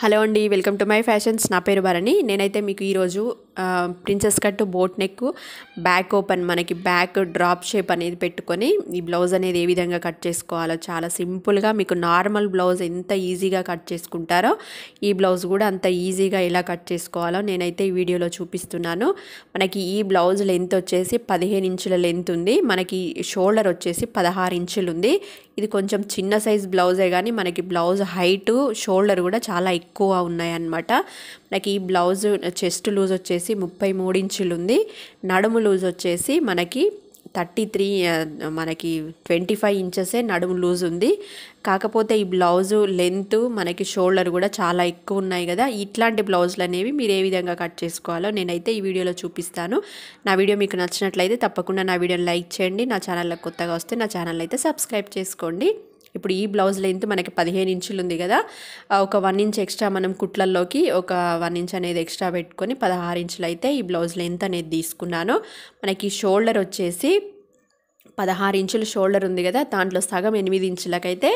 hello అండి welcome to my fashions నా పేరు భరణి నేనైతే మీకు ఈరోజు princess cut boat neck back open మనకి బ్యాక్ డ్రాప్ షేప్ అనేది పెట్టుకొని ఈ బ్లౌజ్ అనేది ఏ విధంగా కట్ చేసుకోవాలో చాలా సింపుల్గా మీకు నార్మల్ బ్లౌజ్ ఎంత ఈజీగా కట్ చేసుకుంటారో ఈ బ్లౌజ్ కూడా అంత ఈజీగా ఎలా కట్ చేసుకోవాలో నేనైతే ఈ వీడియోలో చూపిస్తున్నాను మనకి ఈ బ్లౌజ్ లెంత్ వచ్చేసి పదిహేను ఇంచుల లెంత్ ఉంది మనకి షోల్డర్ వచ్చేసి పదహారు ఇంచులు ఉంది ఇది కొంచెం చిన్న సైజ్ బ్లౌజే కానీ మనకి బ్లౌజ్ హైటు షోల్డర్ కూడా చాలా ఎక్కువ ఉన్నాయన్నమాట మనకి ఈ బ్లౌజ్ చెస్ట్ లూజ్ వచ్చేసి వచ్చేసి ముప్పై మూడించులు ఉంది నడుము లూజ్ వచ్చేసి మనకి థర్టీ త్రీ మనకి ట్వంటీ ఫైవ్ ఇంచెసే నడుము లూజ్ ఉంది కాకపోతే ఈ బ్లౌజు లెంత్ మనకి షోల్డర్ కూడా చాలా ఎక్కువ ఉన్నాయి కదా ఇట్లాంటి బ్లౌజులు అనేవి మీరు ఏ విధంగా కట్ చేసుకోవాలో నేనైతే ఈ వీడియోలో చూపిస్తాను నా వీడియో మీకు నచ్చినట్లయితే తప్పకుండా నా వీడియోని లైక్ చేయండి నా ఛానల్లో కొత్తగా వస్తే నా ఛానల్ అయితే సబ్స్క్రైబ్ చేసుకోండి ఇప్పుడు ఈ బ్లౌజ్ లెంత్ మనకి పదిహేను ఇంచులు ఉంది కదా ఒక వన్ ఇంచ్ ఎక్స్ట్రా మనం కుట్లల్లోకి ఒక వన్ ఇంచ్ అనేది ఎక్స్ట్రా పెట్టుకొని పదహారు ఇంచులు అయితే ఈ బ్లౌజ్ లెంత్ అనేది తీసుకున్నాను మనకి షోల్డర్ వచ్చేసి పదహారు ఇంచులు షోల్డర్ ఉంది కదా దాంట్లో సగం ఎనిమిది ఇంచులకైతే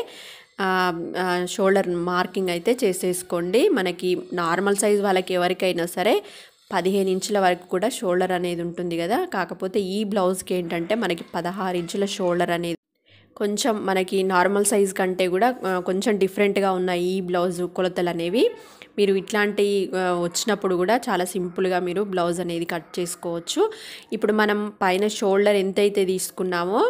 షోల్డర్ మార్కింగ్ అయితే చేసేసుకోండి మనకి నార్మల్ సైజ్ వాళ్ళకి ఎవరికైనా సరే పదిహేను ఇంచుల వరకు కూడా షోల్డర్ అనేది ఉంటుంది కదా కాకపోతే ఈ బ్లౌజ్కి ఏంటంటే మనకి పదహారు ఇంచుల షోల్డర్ అనేది కొంచెం మనకి నార్మల్ సైజ్ కంటే కూడా కొంచెం డిఫరెంట్గా ఉన్నాయి ఈ బ్లౌజ్ కొలతలు అనేవి మీరు ఇట్లాంటివి వచ్చినప్పుడు కూడా చాలా సింపుల్గా మీరు బ్లౌజ్ అనేది కట్ చేసుకోవచ్చు ఇప్పుడు మనం పైన షోల్డర్ ఎంతైతే తీసుకున్నామో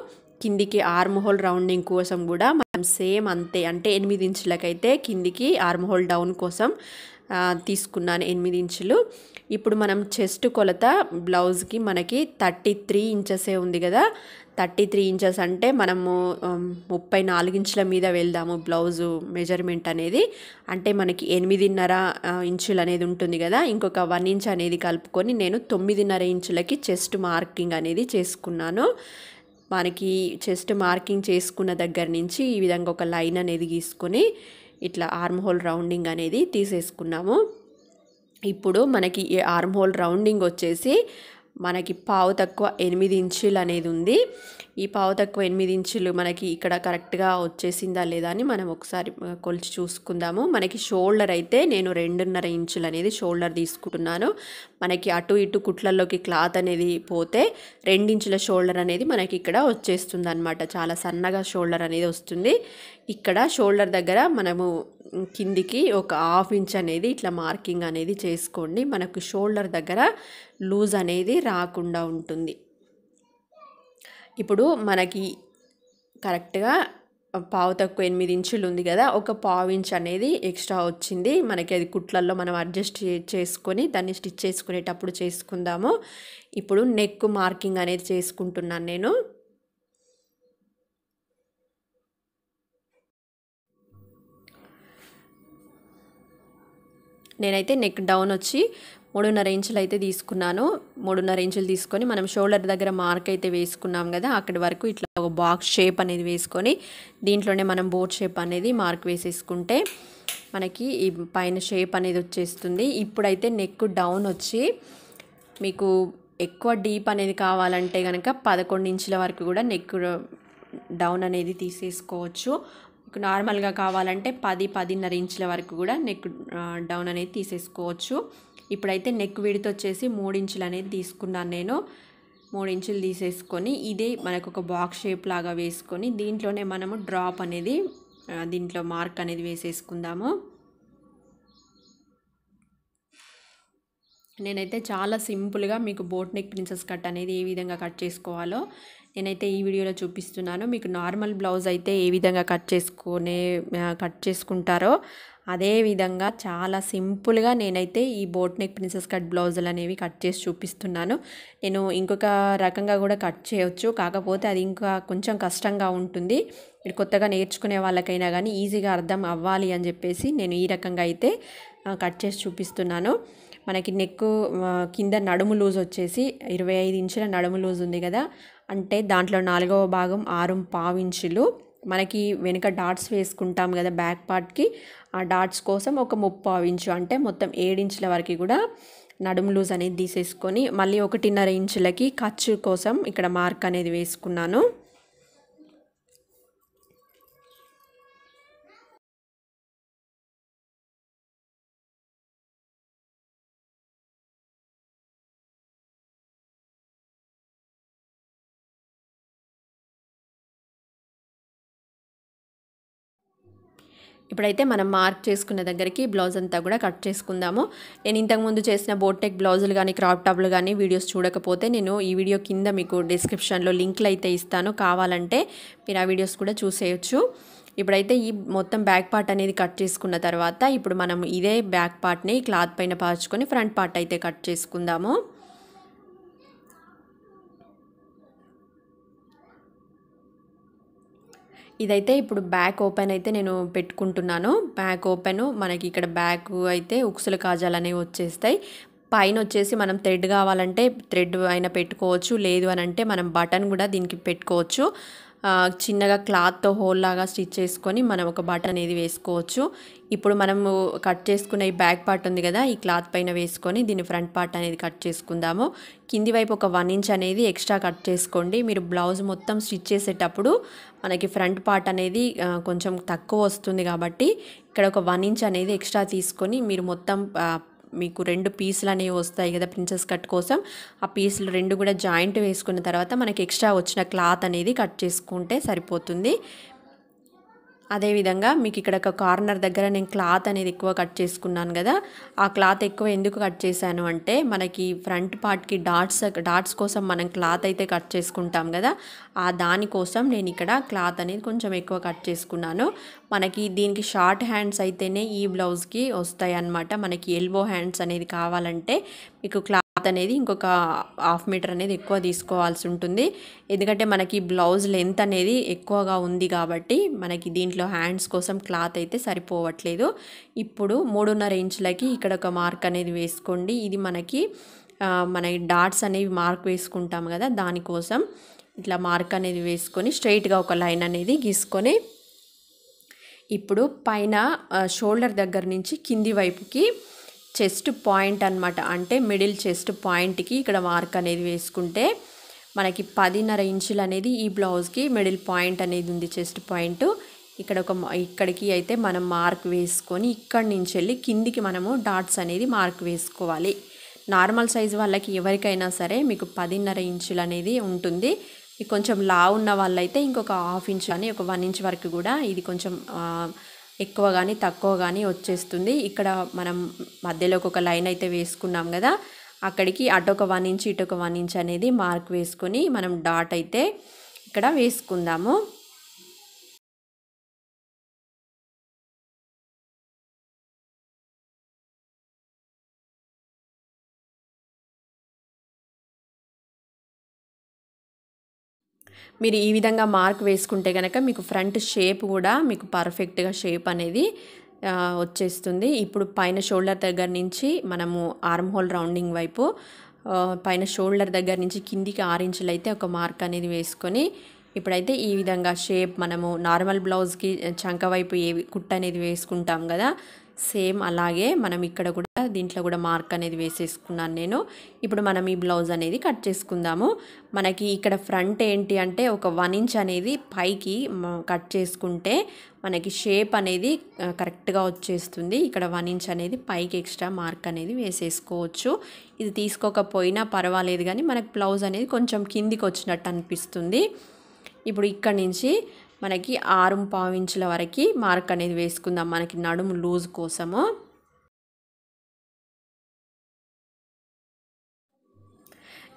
కిందికి హోల్ రౌండింగ్ కోసం కూడా మనం సేమ్ అంతే అంటే ఎనిమిది ఇంచులకైతే కిందికి హోల్ డౌన్ కోసం తీసుకున్నాను ఎనిమిది ఇంచులు ఇప్పుడు మనం చెస్ట్ కొలత బ్లౌజ్కి మనకి థర్టీ త్రీ ఇంచెసే ఉంది కదా థర్టీ త్రీ ఇంచెస్ అంటే మనము ముప్పై నాలుగు ఇంచుల మీద వెళ్దాము బ్లౌజు మెజర్మెంట్ అనేది అంటే మనకి ఎనిమిదిన్నర ఇంచులు అనేది ఉంటుంది కదా ఇంకొక వన్ ఇంచ్ అనేది కలుపుకొని నేను తొమ్మిదిన్నర ఇంచులకి చెస్ట్ మార్కింగ్ అనేది చేసుకున్నాను మనకి చెస్ట్ మార్కింగ్ చేసుకున్న దగ్గర నుంచి ఈ విధంగా ఒక లైన్ అనేది గీసుకొని ఇట్లా ఆర్మ్ హోల్ రౌండింగ్ అనేది తీసేసుకున్నాము ఇప్పుడు మనకి ఈ ఆర్మ్ హోల్ రౌండింగ్ వచ్చేసి మనకి పావు తక్కువ ఎనిమిది ఇంచులు అనేది ఉంది ఈ పావు తక్కువ ఎనిమిది ఇంచులు మనకి ఇక్కడ కరెక్ట్గా వచ్చేసిందా లేదా అని మనం ఒకసారి కొలిచి చూసుకుందాము మనకి షోల్డర్ అయితే నేను రెండున్నర ఇంచులు అనేది షోల్డర్ తీసుకుంటున్నాను మనకి అటు ఇటు కుట్లల్లోకి క్లాత్ అనేది పోతే రెండించుల షోల్డర్ అనేది మనకి ఇక్కడ వచ్చేస్తుంది చాలా సన్నగా షోల్డర్ అనేది వస్తుంది ఇక్కడ షోల్డర్ దగ్గర మనము కిందికి ఒక హాఫ్ ఇంచ్ అనేది ఇట్లా మార్కింగ్ అనేది చేసుకోండి మనకు షోల్డర్ దగ్గర లూజ్ అనేది రాకుండా ఉంటుంది ఇప్పుడు మనకి కరెక్ట్గా పావు తక్కువ ఎనిమిది ఇంచులు ఉంది కదా ఒక పావు ఇంచ్ అనేది ఎక్స్ట్రా వచ్చింది మనకి అది కుట్లల్లో మనం అడ్జస్ట్ చేసుకొని దాన్ని స్టిచ్ చేసుకునేటప్పుడు చేసుకుందాము ఇప్పుడు నెక్ మార్కింగ్ అనేది చేసుకుంటున్నాను నేను నేనైతే నెక్ డౌన్ వచ్చి మూడున్నర ఇంచులు అయితే తీసుకున్నాను మూడున్నర ఇంచులు తీసుకొని మనం షోల్డర్ దగ్గర మార్క్ అయితే వేసుకున్నాం కదా అక్కడి వరకు ఇట్లా ఒక బాక్స్ షేప్ అనేది వేసుకొని దీంట్లోనే మనం బోర్డ్ షేప్ అనేది మార్క్ వేసేసుకుంటే మనకి ఈ పైన షేప్ అనేది వచ్చేస్తుంది ఇప్పుడైతే నెక్ డౌన్ వచ్చి మీకు ఎక్కువ డీప్ అనేది కావాలంటే కనుక పదకొండు ఇంచుల వరకు కూడా నెక్ డౌన్ అనేది తీసేసుకోవచ్చు నార్మల్గా కావాలంటే పది పదిన్నర ఇంచుల వరకు కూడా నెక్ డౌన్ అనేది తీసేసుకోవచ్చు ఇప్పుడైతే నెక్ విడితో వచ్చేసి ఇంచులు అనేది తీసుకున్నాను నేను ఇంచులు తీసేసుకొని ఇదే మనకు ఒక బాక్స్ షేప్ లాగా వేసుకొని దీంట్లోనే మనము డ్రాప్ అనేది దీంట్లో మార్క్ అనేది వేసేసుకుందాము నేనైతే చాలా సింపుల్గా మీకు బోట్ నెక్ ప్రిన్సెస్ కట్ అనేది ఏ విధంగా కట్ చేసుకోవాలో నేనైతే ఈ వీడియోలో చూపిస్తున్నాను మీకు నార్మల్ బ్లౌజ్ అయితే ఏ విధంగా కట్ చేసుకునే కట్ చేసుకుంటారో అదేవిధంగా చాలా సింపుల్గా నేనైతే ఈ బోట్ నెక్ ప్రిన్సెస్ కట్ బ్లౌజులు అనేవి కట్ చేసి చూపిస్తున్నాను నేను ఇంకొక రకంగా కూడా కట్ చేయొచ్చు కాకపోతే అది ఇంకా కొంచెం కష్టంగా ఉంటుంది మీరు కొత్తగా నేర్చుకునే వాళ్ళకైనా కానీ ఈజీగా అర్థం అవ్వాలి అని చెప్పేసి నేను ఈ రకంగా అయితే కట్ చేసి చూపిస్తున్నాను మనకి నెక్ కింద నడుము లూజ్ వచ్చేసి ఇరవై ఐదు ఇంచుల నడుము లూజ్ ఉంది కదా అంటే దాంట్లో నాలుగవ భాగం ఆరు పావు ఇంచులు మనకి వెనుక డాట్స్ వేసుకుంటాం కదా బ్యాక్ పార్ట్కి ఆ డాట్స్ కోసం ఒక ముప్పావు ఇంచు అంటే మొత్తం ఏడించుల వరకు కూడా నడుము లూజ్ అనేది తీసేసుకొని మళ్ళీ ఒకటిన్నర ఇంచులకి ఖర్చు కోసం ఇక్కడ మార్క్ అనేది వేసుకున్నాను ఇప్పుడైతే మనం మార్క్ చేసుకున్న దగ్గరికి బ్లౌజ్ అంతా కూడా కట్ చేసుకుందాము నేను ఇంతకుముందు చేసిన బోటెక్ బ్లౌజులు కానీ క్రాప్ టాప్లు కానీ వీడియోస్ చూడకపోతే నేను ఈ వీడియో కింద మీకు డిస్క్రిప్షన్లో లింక్లు అయితే ఇస్తాను కావాలంటే మీరు ఆ వీడియోస్ కూడా చూసేయచ్చు ఇప్పుడైతే ఈ మొత్తం బ్యాక్ పార్ట్ అనేది కట్ చేసుకున్న తర్వాత ఇప్పుడు మనం ఇదే బ్యాక్ పార్ట్ని క్లాత్ పైన పార్చుకొని ఫ్రంట్ పార్ట్ అయితే కట్ చేసుకుందాము ఇదైతే ఇప్పుడు బ్యాక్ ఓపెన్ అయితే నేను పెట్టుకుంటున్నాను బ్యాక్ ఓపెన్ మనకి ఇక్కడ బ్యాక్ అయితే ఉక్సుల కాజాలు అనేవి వచ్చేస్తాయి పైన వచ్చేసి మనం థ్రెడ్ కావాలంటే థ్రెడ్ అయినా పెట్టుకోవచ్చు లేదు అని అంటే మనం బటన్ కూడా దీనికి పెట్టుకోవచ్చు చిన్నగా క్లాత్తో హోల్ లాగా స్టిచ్ చేసుకొని మనం ఒక బటన్ అనేది వేసుకోవచ్చు ఇప్పుడు మనము కట్ చేసుకున్న ఈ బ్యాక్ పార్ట్ ఉంది కదా ఈ క్లాత్ పైన వేసుకొని దీని ఫ్రంట్ పార్ట్ అనేది కట్ చేసుకుందాము కింది వైపు ఒక వన్ ఇంచ్ అనేది ఎక్స్ట్రా కట్ చేసుకోండి మీరు బ్లౌజ్ మొత్తం స్టిచ్ చేసేటప్పుడు మనకి ఫ్రంట్ పార్ట్ అనేది కొంచెం తక్కువ వస్తుంది కాబట్టి ఇక్కడ ఒక వన్ ఇంచ్ అనేది ఎక్స్ట్రా తీసుకొని మీరు మొత్తం మీకు రెండు పీసులు అనేవి వస్తాయి కదా ప్రిన్సెస్ కట్ కోసం ఆ పీసులు రెండు కూడా జాయింట్ వేసుకున్న తర్వాత మనకి ఎక్స్ట్రా వచ్చిన క్లాత్ అనేది కట్ చేసుకుంటే సరిపోతుంది అదేవిధంగా మీకు ఇక్కడ ఒక కార్నర్ దగ్గర నేను క్లాత్ అనేది ఎక్కువ కట్ చేసుకున్నాను కదా ఆ క్లాత్ ఎక్కువ ఎందుకు కట్ చేశాను అంటే మనకి ఫ్రంట్ పార్ట్కి డాట్స్ డాట్స్ కోసం మనం క్లాత్ అయితే కట్ చేసుకుంటాం కదా ఆ దానికోసం నేను ఇక్కడ క్లాత్ అనేది కొంచెం ఎక్కువ కట్ చేసుకున్నాను మనకి దీనికి షార్ట్ హ్యాండ్స్ అయితేనే ఈ బ్లౌజ్కి వస్తాయి అన్నమాట మనకి ఎల్బో హ్యాండ్స్ అనేది కావాలంటే మీకు క్లా క్లాత్ అనేది ఇంకొక హాఫ్ మీటర్ అనేది ఎక్కువ తీసుకోవాల్సి ఉంటుంది ఎందుకంటే మనకి బ్లౌజ్ లెంత్ అనేది ఎక్కువగా ఉంది కాబట్టి మనకి దీంట్లో హ్యాండ్స్ కోసం క్లాత్ అయితే సరిపోవట్లేదు ఇప్పుడు మూడున్నర ఇంచులకి ఇక్కడ ఒక మార్క్ అనేది వేసుకోండి ఇది మనకి మన డాట్స్ అనేవి మార్క్ వేసుకుంటాం కదా దానికోసం ఇట్లా మార్క్ అనేది వేసుకొని స్ట్రైట్గా ఒక లైన్ అనేది గీసుకొని ఇప్పుడు పైన షోల్డర్ దగ్గర నుంచి కింది వైపుకి చెస్ట్ పాయింట్ అనమాట అంటే మిడిల్ చెస్ట్ పాయింట్కి ఇక్కడ మార్క్ అనేది వేసుకుంటే మనకి పదిన్నర ఇంచులు అనేది ఈ బ్లౌజ్కి మిడిల్ పాయింట్ అనేది ఉంది చెస్ట్ పాయింట్ ఇక్కడ ఒక ఇక్కడికి అయితే మనం మార్క్ వేసుకొని ఇక్కడి నుంచి వెళ్ళి కిందికి మనము డాట్స్ అనేది మార్క్ వేసుకోవాలి నార్మల్ సైజ్ వాళ్ళకి ఎవరికైనా సరే మీకు పదిన్నర ఇంచులు అనేది ఉంటుంది కొంచెం లా ఉన్న వాళ్ళైతే ఇంకొక హాఫ్ ఇంచ్ అని ఒక వన్ ఇంచ్ వరకు కూడా ఇది కొంచెం ఎక్కువ కానీ తక్కువ కానీ వచ్చేస్తుంది ఇక్కడ మనం మధ్యలోకి ఒక లైన్ అయితే వేసుకున్నాం కదా అక్కడికి అటొక వన్ ఇంచ్ ఇటొక వన్ ఇంచ్ అనేది మార్క్ వేసుకొని మనం డాట్ అయితే ఇక్కడ వేసుకుందాము మీరు ఈ విధంగా మార్క్ వేసుకుంటే కనుక మీకు ఫ్రంట్ షేప్ కూడా మీకు పర్ఫెక్ట్గా షేప్ అనేది వచ్చేస్తుంది ఇప్పుడు పైన షోల్డర్ దగ్గర నుంచి మనము ఆర్మ్ హోల్ రౌండింగ్ వైపు పైన షోల్డర్ దగ్గర నుంచి కిందికి ఆరు ఇంచులు అయితే ఒక మార్క్ అనేది వేసుకొని ఇప్పుడైతే ఈ విధంగా షేప్ మనము నార్మల్ బ్లౌజ్కి చంక వైపు ఏ కుట్ అనేది వేసుకుంటాం కదా సేమ్ అలాగే మనం ఇక్కడ కూడా దీంట్లో కూడా మార్క్ అనేది వేసేసుకున్నాను నేను ఇప్పుడు మనం ఈ బ్లౌజ్ అనేది కట్ చేసుకుందాము మనకి ఇక్కడ ఫ్రంట్ ఏంటి అంటే ఒక వన్ ఇంచ్ అనేది పైకి కట్ చేసుకుంటే మనకి షేప్ అనేది కరెక్ట్గా వచ్చేస్తుంది ఇక్కడ వన్ ఇంచ్ అనేది పైకి ఎక్స్ట్రా మార్క్ అనేది వేసేసుకోవచ్చు ఇది తీసుకోకపోయినా పర్వాలేదు కానీ మనకు బ్లౌజ్ అనేది కొంచెం కిందికి వచ్చినట్టు అనిపిస్తుంది ఇప్పుడు ఇక్కడ నుంచి మనకి ఆరు ఇంచుల వరకు మార్క్ అనేది వేసుకుందాం మనకి నడుము లూజ్ కోసము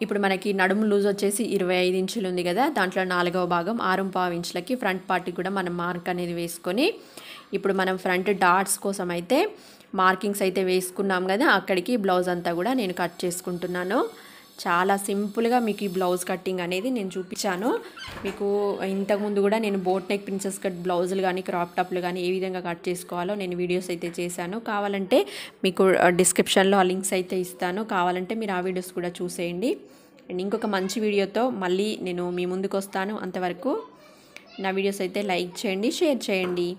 ఇప్పుడు మనకి నడుము లూజ్ వచ్చేసి ఇరవై ఐదు ఇంచులు ఉంది కదా దాంట్లో నాలుగవ భాగం ఆరు పావు ఇంచులకి ఫ్రంట్ పార్ట్కి కూడా మనం మార్క్ అనేది వేసుకొని ఇప్పుడు మనం ఫ్రంట్ డాట్స్ కోసం అయితే మార్కింగ్స్ అయితే వేసుకున్నాం కదా అక్కడికి బ్లౌజ్ అంతా కూడా నేను కట్ చేసుకుంటున్నాను చాలా సింపుల్గా మీకు ఈ బ్లౌజ్ కట్టింగ్ అనేది నేను చూపించాను మీకు ఇంతకుముందు కూడా నేను బోట్ నెక్ ప్రిన్సెస్ కట్ బ్లౌజులు కానీ క్రాప్ టాప్లు కానీ ఏ విధంగా కట్ చేసుకోవాలో నేను వీడియోస్ అయితే చేశాను కావాలంటే మీకు డిస్క్రిప్షన్లో ఆ లింక్స్ అయితే ఇస్తాను కావాలంటే మీరు ఆ వీడియోస్ కూడా చూసేయండి అండ్ ఇంకొక మంచి వీడియోతో మళ్ళీ నేను మీ ముందుకు వస్తాను అంతవరకు నా వీడియోస్ అయితే లైక్ చేయండి షేర్ చేయండి